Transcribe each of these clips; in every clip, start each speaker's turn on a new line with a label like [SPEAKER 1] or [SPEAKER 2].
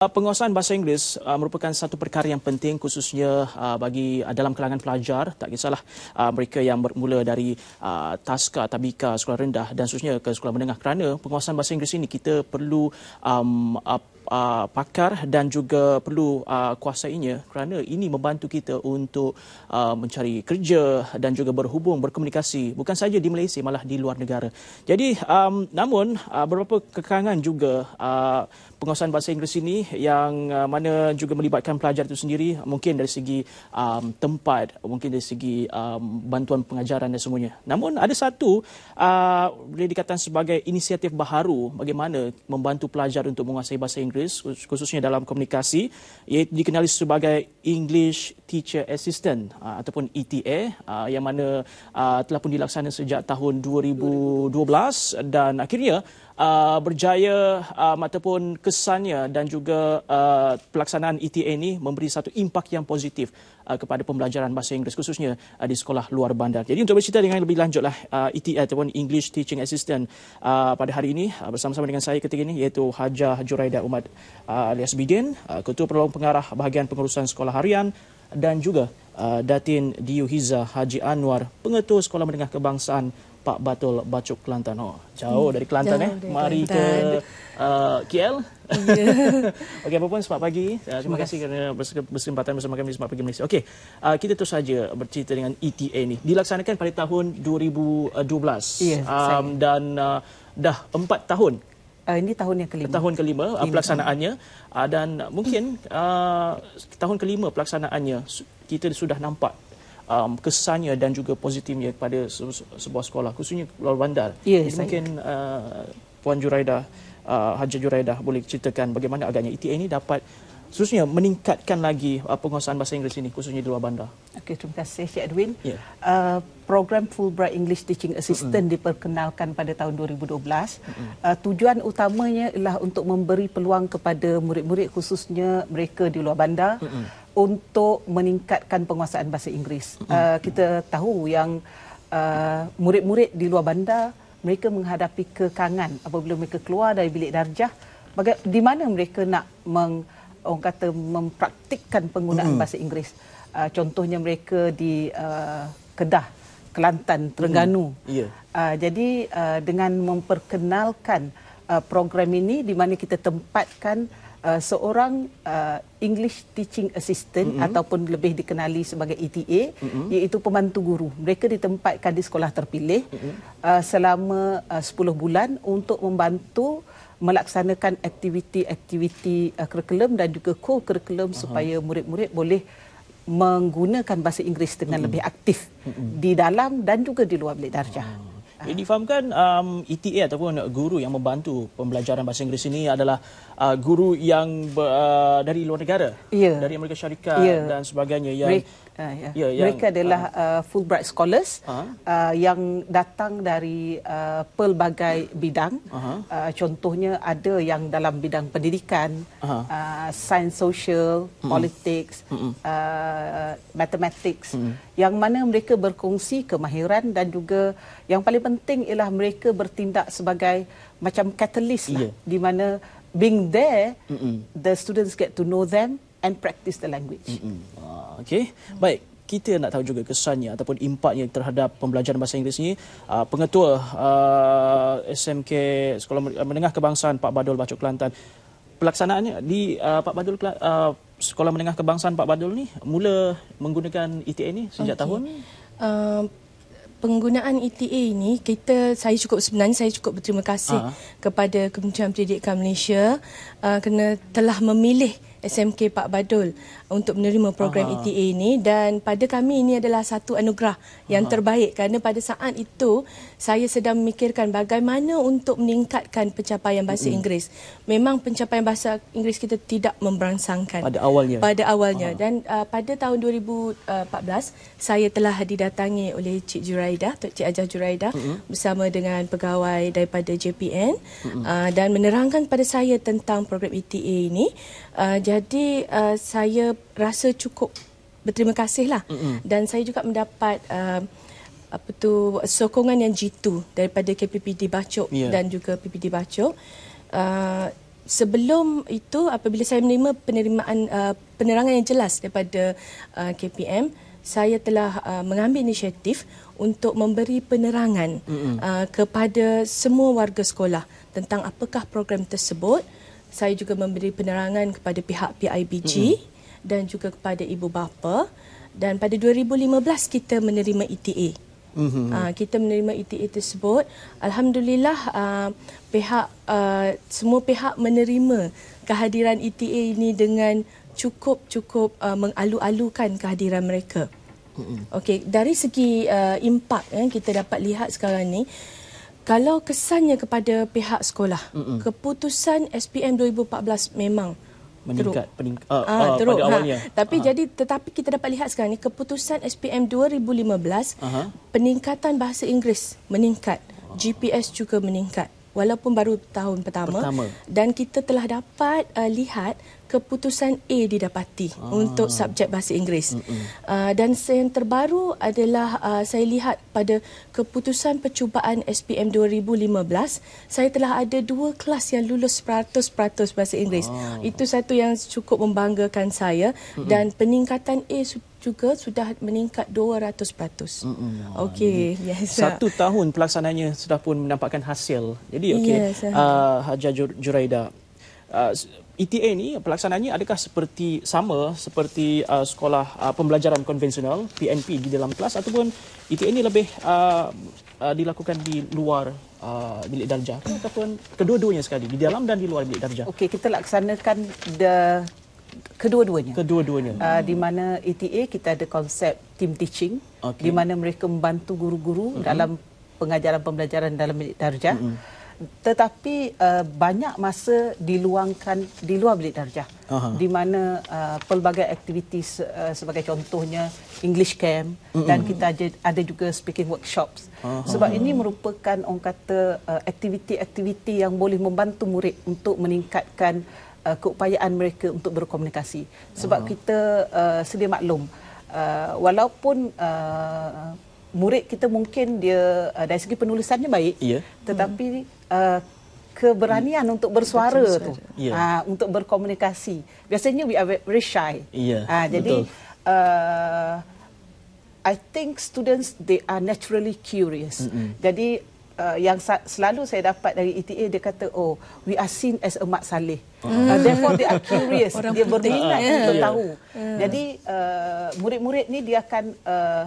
[SPEAKER 1] Uh, penguasaan bahasa Inggeris uh, merupakan satu perkara yang penting khususnya uh, bagi uh, dalam kalangan pelajar tak kisahlah uh, mereka yang bermula dari uh, taska tabika sekolah rendah dan khususnya ke sekolah menengah kerana penguasaan bahasa Inggeris ini kita perlu um, uh, uh, pakar dan juga perlu uh, kuasainya kerana ini membantu kita untuk uh, mencari kerja dan juga berhubung berkomunikasi bukan saja di Malaysia malah di luar negara. Jadi um, namun uh, beberapa kekangan juga uh, penguasaan bahasa Inggeris ini yang uh, mana juga melibatkan pelajar itu sendiri mungkin dari segi um, tempat mungkin dari segi um, bantuan pengajaran dan semuanya. Namun ada satu uh, boleh dikatakan sebagai inisiatif baharu bagaimana membantu pelajar untuk menguasai bahasa Inggeris Inggeris khususnya dalam komunikasi ia dikenali sebagai English Teacher Assistant ah, ataupun ETA ah, yang mana ah, telah pun dilaksanakan sejak tahun 2012 dan akhirnya Uh, berjaya uh, ataupun kesannya dan juga uh, pelaksanaan ETA ini memberi satu impak yang positif uh, kepada pembelajaran bahasa Inggeris khususnya uh, di sekolah luar bandar. Jadi untuk bercerita dengan lebih lanjutlah uh, ETA ataupun English Teaching Assistant uh, pada hari ini uh, bersama-sama dengan saya ketika ini iaitu Hajah Juraida Umat uh, alias Bidin, uh, Ketua Perlawan Pengarah Bahagian Pengurusan Sekolah Harian dan juga uh, Datin Diyuhiza Haji Anwar, Pengetua Sekolah Menengah Kebangsaan Pak Batul Bacuk Kelantan. Oh, jauh hmm. dari Kelantan jauh eh. Dari Mari Kelantan. ke uh, KL. Yeah. Okey, apa pun selamat pagi. Uh, terima kasih kerana bersempatan bersama kami di Smart Pagi Malaysia. Okey, uh, kita terus saja bercerita dengan ETA ini Dilaksanakan pada tahun 2012. Yeah, um, dan uh, dah empat tahun Uh, ini tahun yang kelima. Tahun kelima uh, pelaksanaannya uh, dan mungkin uh, tahun kelima pelaksanaannya kita sudah nampak um, kesannya dan juga positifnya kepada se- sebuah sekolah khususnya Pulau Bandar. Ya, yes, mungkin uh, Puan Juraida, uh, Haji Juraidah boleh ceritakan bagaimana agaknya ETA ini dapat khususnya meningkatkan lagi uh, penguasaan bahasa Inggeris ini khususnya di luar bandar.
[SPEAKER 2] Okey, terima kasih Cik Edwin. Yeah. Uh, program Fulbright English Teaching Assistant mm-hmm. diperkenalkan pada tahun 2012. Mm-hmm. Uh, tujuan utamanya ialah untuk memberi peluang kepada murid-murid khususnya mereka di luar bandar mm-hmm. untuk meningkatkan penguasaan bahasa Inggeris. Mm-hmm. Uh, kita tahu yang uh, murid-murid di luar bandar mereka menghadapi kekangan apabila mereka keluar dari bilik darjah baga- di mana mereka nak meng- orang kata mempraktikkan penggunaan bahasa Inggeris. Uh, contohnya mereka di uh, Kedah, Kelantan, Terengganu.
[SPEAKER 1] Hmm. Yeah. Ya.
[SPEAKER 2] Uh, jadi uh, dengan memperkenalkan uh, program ini di mana kita tempatkan Uh, seorang uh, English Teaching Assistant mm-hmm. ataupun lebih dikenali sebagai ETA mm-hmm. iaitu pembantu guru. Mereka ditempatkan di sekolah terpilih mm-hmm. uh, selama uh, 10 bulan untuk membantu melaksanakan aktiviti-aktiviti uh, kurikulum dan juga co-curriculum supaya murid-murid boleh menggunakan bahasa Inggeris dengan hmm. lebih aktif hmm. di dalam dan juga di luar bilik darjah.
[SPEAKER 1] Jadi ah. ah. difahamkan um, ETA ataupun guru yang membantu pembelajaran bahasa Inggeris ini adalah uh, guru yang ber, uh, dari luar negara yeah. dari Amerika Syarikat yeah. dan sebagainya yang mereka, uh, yeah. Yeah, mereka adalah uh, uh, Fulbright scholars uh-huh.
[SPEAKER 2] uh, yang datang dari uh, pelbagai bidang uh-huh. uh, contohnya ada yang dalam bidang pendidikan uh-huh. uh, sains sosial mm-hmm. politik mm-hmm. uh, mathematics mm-hmm. yang mana mereka berkongsi kemahiran dan juga yang paling penting ialah mereka bertindak sebagai macam katalis lah yeah. di mana being there,
[SPEAKER 1] Mm-mm. the students get to know them and practice the language. Ah, okay, mm. baik. Kita nak tahu juga kesannya ataupun impaknya terhadap pembelajaran bahasa Inggeris ini. Uh, pengetua uh, ah, SMK Sekolah Menengah Kebangsaan Pak Badul Bacok Kelantan. Pelaksanaannya di uh, Pak Badul uh, Sekolah Menengah Kebangsaan Pak Badul ni mula menggunakan ETA ini sejak okay. tahun?
[SPEAKER 3] Uh, penggunaan ETA ini kita saya cukup sebenarnya saya cukup berterima kasih uh-huh. kepada Kementerian Pendidikan Malaysia uh, kerana telah memilih SMK Pak Badul untuk menerima program Aha. ETA ini dan pada kami ini adalah satu anugerah yang Aha. terbaik kerana pada saat itu saya sedang memikirkan bagaimana untuk meningkatkan pencapaian bahasa mm-hmm. Inggeris. Memang pencapaian bahasa Inggeris kita tidak memberangsangkan pada awalnya. Pada awalnya Aha. dan uh, pada tahun 2014 saya telah didatangi oleh Cik Juraida, Tok Cik Ajah Juraida mm-hmm. bersama dengan pegawai daripada JPN mm-hmm. uh, dan menerangkan kepada saya tentang program ETA ini. Uh, jadi uh, saya rasa cukup berterima kasihlah mm-hmm. dan saya juga mendapat uh, apa tu sokongan yang jitu daripada KPPD Bacok yeah. dan juga PPD Bacok uh, sebelum itu apabila saya menerima penerimaan uh, penerangan yang jelas daripada uh, KPM saya telah uh, mengambil inisiatif untuk memberi penerangan mm-hmm. uh, kepada semua warga sekolah tentang apakah program tersebut saya juga memberi penerangan kepada pihak PIBG mm-hmm. dan juga kepada ibu bapa dan pada 2015 kita menerima ETA. Mm-hmm. Uh, kita menerima ETA tersebut. Alhamdulillah uh, pihak uh, semua pihak menerima kehadiran ETA ini dengan cukup-cukup uh, mengalu-alukan kehadiran mereka. mm Okey, dari segi uh, impak yang eh, kita dapat lihat sekarang ni kalau kesannya kepada pihak sekolah Mm-mm. keputusan SPM 2014 memang meningkat
[SPEAKER 1] Pening, uh, ah, uh, teruk pada ha. awalnya. Ha. tapi uh jadi
[SPEAKER 3] tetapi kita dapat lihat sekarang ni keputusan SPM 2015 uh peningkatan bahasa Inggeris meningkat uh ah. GPS juga meningkat walaupun baru tahun pertama, pertama. dan kita telah dapat uh, lihat keputusan A didapati ah. untuk subjek bahasa Inggeris. Mm-hmm. Uh, dan yang terbaru adalah uh, saya lihat pada keputusan percubaan SPM 2015, saya telah ada dua kelas yang lulus 100% bahasa Inggeris. Ah. Itu satu yang cukup membanggakan saya mm-hmm. dan peningkatan A juga sudah meningkat 200%.
[SPEAKER 1] Ah, okey, yes. Satu tahun pelaksananya sudah pun mendapatkan hasil. Jadi okey, yes, uh, eh. Haja Juraida. Uh, ETA ni pelaksanaannya adakah seperti sama seperti uh, sekolah uh, pembelajaran konvensional PNP di dalam kelas ataupun ETA ni lebih uh, uh, dilakukan di luar uh, bilik darjah ataupun kedua-duanya sekali di dalam dan di luar bilik darjah. Okey kita laksanakan
[SPEAKER 2] the kedua-duanya. Kedua-duanya. Uh, di mana ETA kita ada konsep team teaching okay. di mana mereka membantu guru-guru mm-hmm. dalam pengajaran pembelajaran dalam bilik darjah. Mm-hmm tetapi uh, banyak masa diluangkan di luar bilik darjah uh di mana uh, pelbagai aktiviti uh, eh, sebagai contohnya English camp uh-huh. dan kita ada juga speaking workshops uh sebab ini merupakan orang kata uh, aktiviti-aktiviti yang boleh membantu murid untuk meningkatkan uh, keupayaan mereka untuk berkomunikasi sebab uh kita uh, sedia maklum uh, walaupun uh, murid kita mungkin dia uh, dari segi penulisannya baik yeah. tetapi uh-huh uh, keberanian hmm. untuk bersuara tu yeah. Ya. uh, untuk berkomunikasi biasanya we are very shy yeah. Ya, uh, jadi uh, i think students they are naturally curious mm-hmm. jadi uh, yang sa- selalu saya dapat dari ETA dia kata oh we are seen as a mak saleh mm. uh, therefore they are curious Orang dia berminat untuk yeah. tahu yeah. jadi uh, murid-murid ni dia akan uh,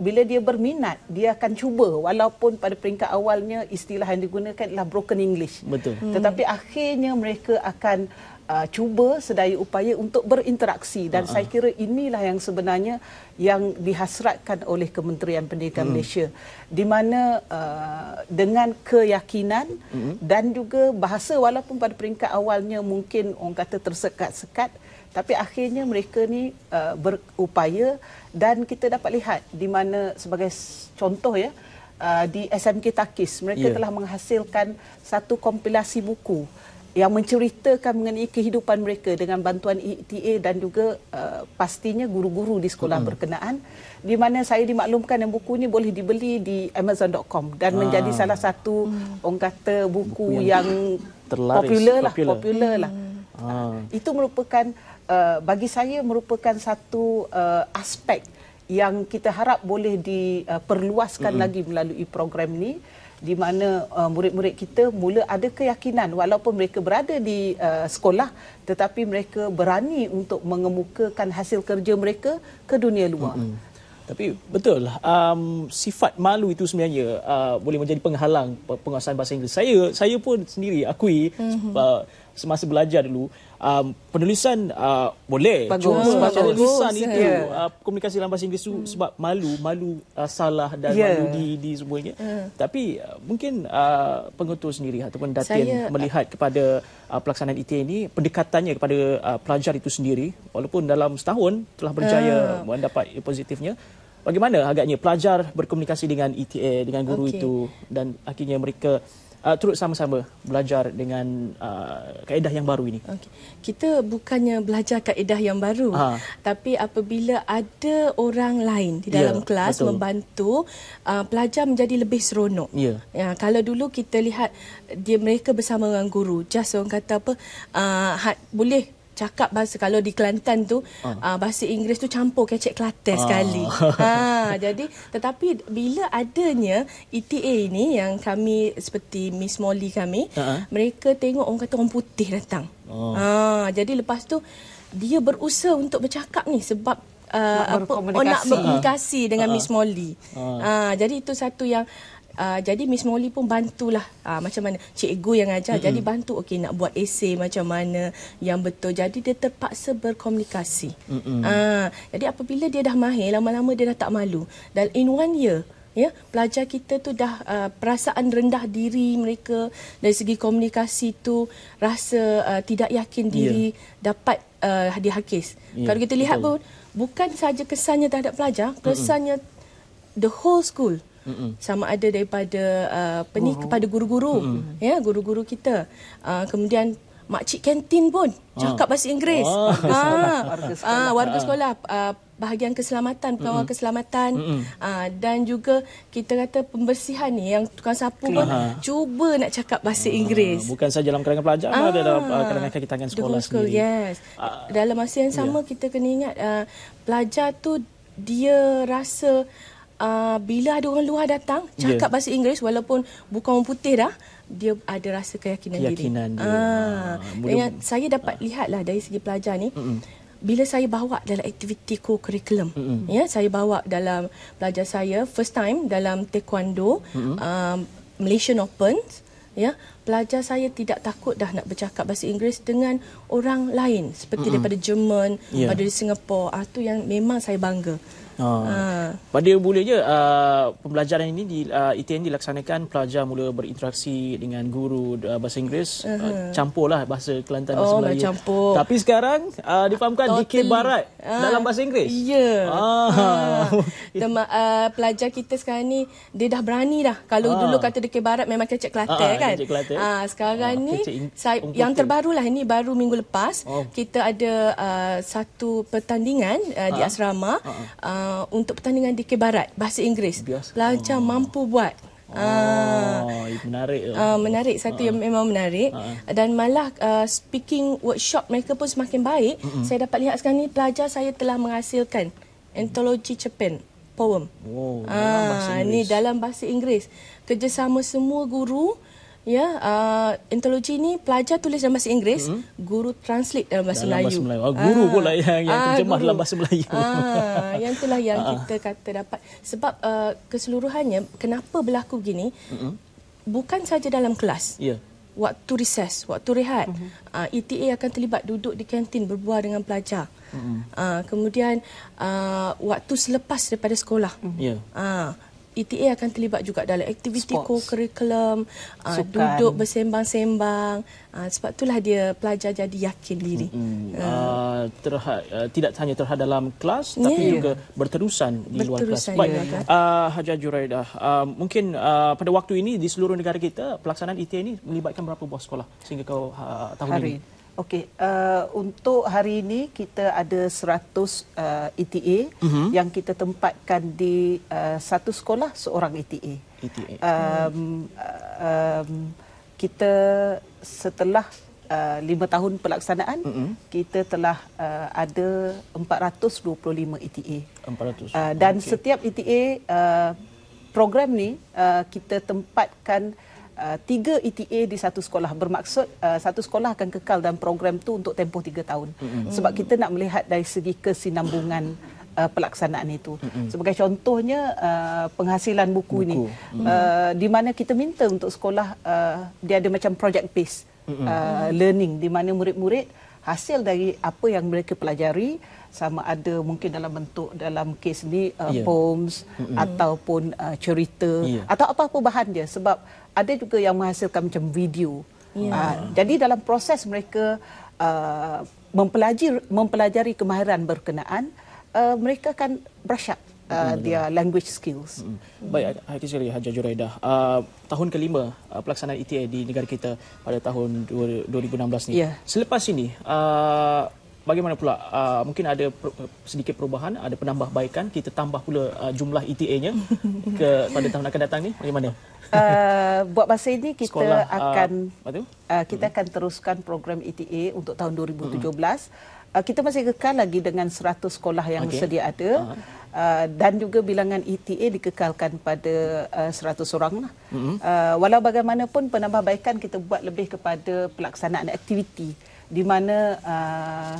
[SPEAKER 2] bila dia berminat dia akan cuba walaupun pada peringkat awalnya istilah yang digunakan adalah broken english betul hmm. tetapi akhirnya mereka akan uh, cuba sedaya upaya untuk berinteraksi dan uh-huh. saya kira inilah yang sebenarnya yang dihasratkan oleh Kementerian Pendidikan hmm. Malaysia di mana uh, dengan keyakinan hmm. dan juga bahasa walaupun pada peringkat awalnya mungkin orang kata tersekat-sekat tapi akhirnya mereka ni uh, berupaya dan kita dapat lihat di mana sebagai contoh ya uh, di SMK Takis mereka yeah. telah menghasilkan satu kompilasi buku yang menceritakan mengenai kehidupan mereka dengan bantuan ETA dan juga uh, pastinya guru-guru di sekolah hmm. berkenaan di mana saya dimaklumkan yang buku ini boleh dibeli di amazon.com dan ah. menjadi salah satu hmm. orang kata buku, buku yang, yang lah, popular, popular lah popular hmm. lah ah. itu merupakan uh, bagi saya merupakan satu uh, aspek yang kita harap boleh diperluaskan eh, mm-hmm. lagi melalui program ini di mana uh, murid-murid kita mula ada keyakinan walaupun mereka berada di uh, sekolah tetapi mereka berani untuk mengemukakan hasil kerja mereka ke dunia luar.
[SPEAKER 1] Mm-hmm. Tapi betul lah, um, sifat malu itu sebenarnya uh, boleh menjadi penghalang penguasaan bahasa Inggeris. Saya saya pun sendiri akui mm-hmm. uh, semasa belajar dulu um, penulisan uh, boleh bagus, cuma sebab penulisan bagus, itu yeah. uh, komunikasi dalam bahasa Inggeris itu hmm. sebab malu malu uh, salah dan yeah. malu di di semuanya yeah. Hmm. tapi uh, mungkin uh, pengutus sendiri ataupun Datin Saya, uh, melihat kepada uh, pelaksanaan ITA e ini pendekatannya kepada uh, pelajar itu sendiri walaupun dalam setahun telah berjaya uh. mendapat positifnya bagaimana agaknya pelajar berkomunikasi dengan ITA e dengan guru okay. itu dan akhirnya mereka uh, turut sama-sama belajar dengan uh, kaedah yang baru ini? Okay.
[SPEAKER 3] Kita bukannya belajar kaedah yang baru, ha. tapi apabila ada orang lain di dalam yeah, kelas betul. membantu, uh, pelajar menjadi lebih seronok. Yeah. Ya, kalau dulu kita lihat dia mereka bersama dengan guru, just orang kata apa, uh, ha, boleh cakap bahasa kalau di Kelantan tu uh. Uh, bahasa Inggeris tu campur kecek Kelantan uh. sekali. ha jadi tetapi bila adanya ETA ini yang kami seperti Miss Molly kami uh-huh. mereka tengok orang kata orang putih datang. Uh. Ha jadi lepas tu dia berusaha untuk bercakap ni sebab uh, nak apa oh, nak berkomunikasi uh. dengan uh. Miss Molly. Uh. Ha jadi itu satu yang Uh, jadi Miss Molly pun bantulah uh, macam mana cikgu yang ajar mm-hmm. jadi bantu okey nak buat esei macam mana yang betul jadi dia terpaksa berkomunikasi. Mm-hmm. Uh, jadi apabila dia dah mahir lama-lama dia dah tak malu dan in one year ya pelajar kita tu dah uh, perasaan rendah diri mereka dari segi komunikasi tu rasa uh, tidak yakin ya. diri yeah. dapat uh, dihakis. Yeah. Kalau kita lihat betul. pun bukan sahaja kesannya terhadap pelajar kesannya mm-hmm. the whole school mm-hmm. sama ada daripada uh, penik kepada guru-guru mm-hmm. ya guru-guru kita uh, kemudian makcik kantin pun ah. cakap bahasa Inggeris oh, ah warga sekolah, ah, warga sekolah ah. ah. bahagian keselamatan pengawal mm-hmm. keselamatan mm-hmm. Aa, dan juga kita kata pembersihan ni yang tukang sapu pun Aha. cuba nak cakap bahasa Aa, Inggeris
[SPEAKER 1] bukan saja dalam kalangan pelajar Aa, ada dalam uh, kalangan kakitangan sekolah school, sendiri yes
[SPEAKER 3] Aa, dalam masa yang sama yeah. kita kena ingat uh, pelajar tu dia rasa uh, bila ada orang luar datang cakap yeah. bahasa Inggeris walaupun bukan orang putih dah dia ada rasa keyakinan, keyakinan diri. Keyakinan dia. Ah, ah yang saya dapat ah. lihatlah dari segi pelajar ni. Mm-mm. Bila saya bawa dalam aktiviti co-curriculum. Mm-mm. Ya, saya bawa dalam pelajar saya first time dalam taekwondo um, Malaysian Open, ya. Pelajar saya tidak takut dah nak bercakap bahasa Inggeris dengan orang lain seperti Mm-mm. daripada Jerman, yeah. daripada Singapura. Ah yang memang saya bangga.
[SPEAKER 1] Ha. Ha. Pada boleh je uh, pembelajaran ini di uh, ITN e dilaksanakan pelajar mula berinteraksi dengan guru uh, bahasa Inggeris uh -huh. uh, campurlah bahasa Kelantan oh, dan Melayu. Campur. Tapi sekarang uh, difahamkan di totally. Barat uh, dalam bahasa Inggeris. Ya. Yeah. Ah. Uh,
[SPEAKER 3] tema, uh, pelajar kita sekarang ni dia dah berani dah. Kalau uh. dulu kata di Barat memang kecek Kelate uh, uh, kan. Kelate. Uh, sekarang uh, ni saya, yang terbarulah ini baru minggu lepas oh. kita ada uh, satu pertandingan uh, uh. di asrama. Uh -huh. uh, Uh, untuk pertandingan di kebarat bahasa Inggeris. Pelancar oh. mampu buat. Oh, uh,
[SPEAKER 1] menarik. Uh, menarik satu uh. yang ah.
[SPEAKER 3] memang menarik uh. dan malah uh, speaking workshop mereka pun semakin baik. Uh-huh. Saya dapat lihat sekarang ni pelajar saya telah menghasilkan anthology cerpen poem. Wow, uh, dalam bahasa Inggeris. dalam bahasa Inggeris. Kerjasama semua guru uh, ya uh, antologi ni pelajar tulis dalam bahasa Inggeris hmm? guru translate dalam bahasa dalam Melayu, bahasa Melayu. Ah, guru ah, pula yang yang terjemah ah, dalam bahasa Melayu
[SPEAKER 1] ah,
[SPEAKER 3] yang itulah yang ah. kita kata dapat sebab uh, keseluruhannya kenapa berlaku begini hmm? bukan saja dalam kelas ya waktu recess waktu rehat hmm. uh, ah, ETA akan terlibat duduk di kantin berbual dengan pelajar hmm. uh, kemudian uh, waktu selepas daripada sekolah hmm. ya uh, PTA akan terlibat juga dalam aktiviti co-curriculum, ah, duduk bersembang-sembang. Ah, sebab itulah dia pelajar jadi yakin
[SPEAKER 1] diri. Hmm, hmm. Uh, terhad, uh, tidak hanya terhad dalam kelas yeah. tapi ya. juga berterusan di berterusan luar kelas. Baik, yeah. uh, Haji Juraidah, uh, mungkin uh, pada waktu ini di seluruh negara kita pelaksanaan ITA e ini melibatkan berapa buah sekolah sehingga kau uh, tahun Hari. ini? Okey,
[SPEAKER 2] uh, untuk hari ini kita ada 100 uh, ETA uh-huh. Mhm. yang kita tempatkan di uh, satu sekolah seorang ETA.
[SPEAKER 3] ETA. Um,
[SPEAKER 2] um, kita setelah uh, 5 tahun pelaksanaan, uh-huh. kita telah uh, ada 425 ETA.
[SPEAKER 1] 400. Uh, dan okay.
[SPEAKER 2] setiap ETA uh, program ni uh, kita tempatkan Uh, tiga ETA di satu sekolah bermaksud uh, satu sekolah akan kekal dalam program tu untuk tempoh tiga tahun mm-hmm. sebab kita nak melihat dari segi kesinambungan uh, pelaksanaan itu mm-hmm. sebagai contohnya uh, penghasilan buku, buku. ini uh, mm-hmm. di mana kita minta untuk sekolah uh, dia ada macam project based mm-hmm. Uh, learning di mana murid-murid hasil dari apa yang mereka pelajari sama ada mungkin dalam bentuk dalam kes ni uh, yeah. poems mm-hmm. ataupun uh, cerita yeah. atau apa-apa bahan dia sebab ada juga yang menghasilkan macam video. Yeah. Ya. Uh, jadi dalam proses mereka uh, mempelajari mempelajari kemahiran berkenaan uh, mereka akan brush up
[SPEAKER 1] uh, ah, their language skills. Mm. Baik, akhir sekali Haji Juraidah. Uh, tahun kelima uh, pelaksanaan ETA di negara kita pada tahun 2016 ni. Yeah. Selepas ini, uh, bagaimana pula? Uh, mungkin ada per- sedikit perubahan, ada penambahbaikan. Kita tambah pula uh, jumlah ETA-nya pada tahun akan datang ni. Bagaimana? Uh,
[SPEAKER 2] buat masa ini kita Sekolah, akan uh, uh, kita hmm. akan teruskan program ETA untuk tahun 2017. Hmm. Uh, kita masih kekal lagi dengan 100 sekolah yang okay. sedia ada ah. uh, dan juga bilangan ETA dikekalkan pada uh, 100 orang. Lah. Mm-hmm. Uh, walau bagaimanapun penambahbaikan kita buat lebih kepada pelaksanaan aktiviti di mana uh,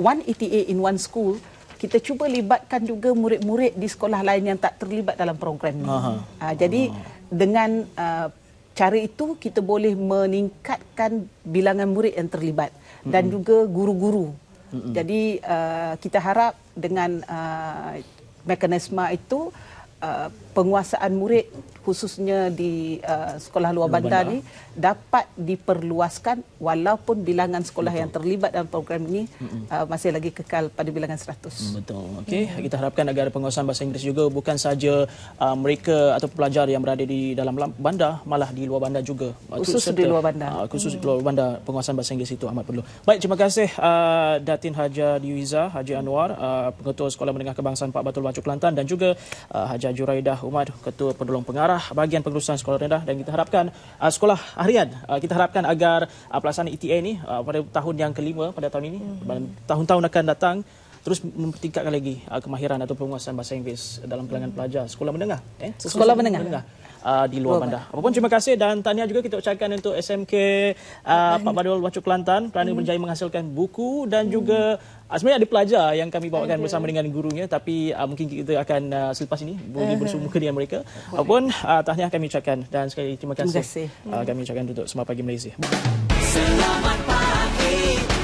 [SPEAKER 2] one ETA in one school kita cuba libatkan juga murid-murid di sekolah lain yang tak terlibat dalam program ini. Uh, jadi ah. dengan uh, cara itu kita boleh meningkatkan bilangan murid yang terlibat dan mm-hmm. juga guru-guru. Mm-hmm. Jadi uh, kita harap dengan uh, mekanisme itu uh, penguasaan murid khususnya di uh, sekolah luar bandar, bandar ni dapat diperluaskan walaupun bilangan sekolah Betul. yang terlibat dalam program ini
[SPEAKER 1] uh, masih lagi kekal pada bilangan 100. Betul. Okey, mm. kita harapkan agar penguasaan bahasa Inggeris juga bukan saja uh, mereka atau pelajar yang berada di dalam bandar malah di luar bandar juga. Khusus serta, di luar bandar. Uh, khusus mm. di luar bandar penguasaan bahasa Inggeris itu amat perlu. Baik, terima kasih uh, Datin Haja Diwiza, Haji Anwar, uh, Pengetua Sekolah Menengah Kebangsaan Pak Batul Bacu Kelantan dan juga uh, Haja Juraidah Abdullah Umar Ketua Pendulung Pengarah bagian Pengurusan Sekolah Rendah dan kita harapkan uh, Sekolah Harian uh, kita harapkan agar uh, pelaksanaan ETA ini uh, pada tahun yang kelima pada tahun ini mm-hmm. tahun-tahun akan datang terus mempertingkatkan lagi uh, kemahiran atau penguasaan bahasa Inggeris dalam kalangan hmm. pelajar sekolah menengah eh sekolah, menengah, menengah. Uh, di luar bandar. pun, terima kasih dan tanya juga kita ucapkan untuk SMK uh, hmm. Pak Badul Wacu Kelantan kerana hmm. berjaya menghasilkan buku dan hmm. juga uh, sebenarnya ada pelajar yang kami bawakan okay. bersama dengan gurunya tapi uh, mungkin kita akan uh, selepas ini boleh hmm. bersumuka dengan mereka. Apapun uh, tanya kami ucapkan dan sekali terima kasih, terima kasih. Uh, kami ucapkan untuk semua pagi Malaysia. Selamat
[SPEAKER 3] pagi.